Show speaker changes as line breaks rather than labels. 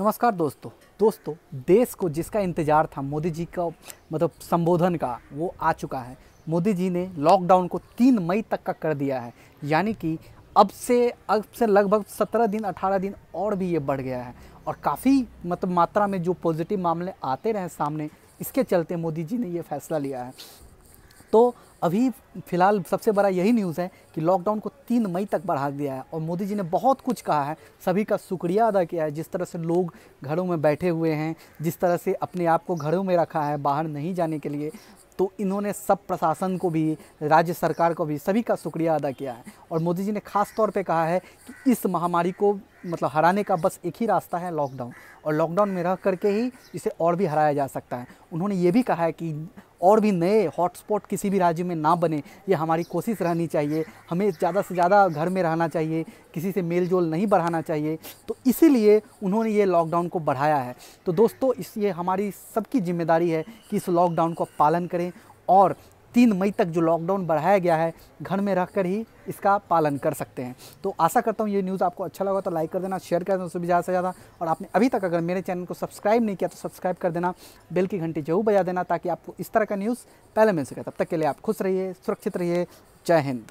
नमस्कार दोस्तों दोस्तों देश को जिसका इंतज़ार था मोदी जी का मतलब संबोधन का वो आ चुका है मोदी जी ने लॉकडाउन को तीन मई तक का कर दिया है यानी कि अब से अब से लगभग सत्रह दिन अठारह दिन और भी ये बढ़ गया है और काफ़ी मतलब मात्रा में जो पॉजिटिव मामले आते रहे सामने इसके चलते मोदी जी ने ये फैसला लिया है तो अभी फिलहाल सबसे बड़ा यही न्यूज़ है कि लॉकडाउन को तीन मई तक बढ़ा दिया है और मोदी जी ने बहुत कुछ कहा है सभी का शुक्रिया अदा किया है जिस तरह से लोग घरों में बैठे हुए हैं जिस तरह से अपने आप को घरों में रखा है बाहर नहीं जाने के लिए तो इन्होंने सब प्रशासन को भी राज्य सरकार को भी सभी का शुक्रिया अदा किया है और मोदी जी ने खास तौर पे कहा है कि इस महामारी को मतलब हराने का बस एक ही रास्ता है लॉकडाउन और लॉकडाउन में रह करके ही इसे और भी हराया जा सकता है उन्होंने ये भी कहा है कि और भी नए हॉटस्पॉट किसी भी राज्य में ना बने ये हमारी कोशिश रहनी चाहिए हमें ज़्यादा से ज़्यादा घर में रहना चाहिए किसी से मेल जोल नहीं बढ़ाना चाहिए तो इसीलिए उन्होंने ये लॉकडाउन को बढ़ाया है तो दोस्तों इस ये हमारी सबकी जिम्मेदारी है कि इस लॉकडाउन का पालन करें और तीन मई तक जो लॉकडाउन बढ़ाया गया है घर में रहकर ही इसका पालन कर सकते हैं तो आशा करता हूँ ये न्यूज़ आपको अच्छा लगा तो लाइक कर देना शेयर कर देना उससे भी ज़्यादा से ज़्यादा और आपने अभी तक अगर मेरे चैनल को सब्सक्राइब नहीं किया तो सब्सक्राइब कर देना बेल की घंटी जरूर बजा देना ताकि आपको इस तरह का न्यूज़ पहले मिल सके तब तक के लिए आप खुश रहिए सुरक्षित रहिए जय हिंद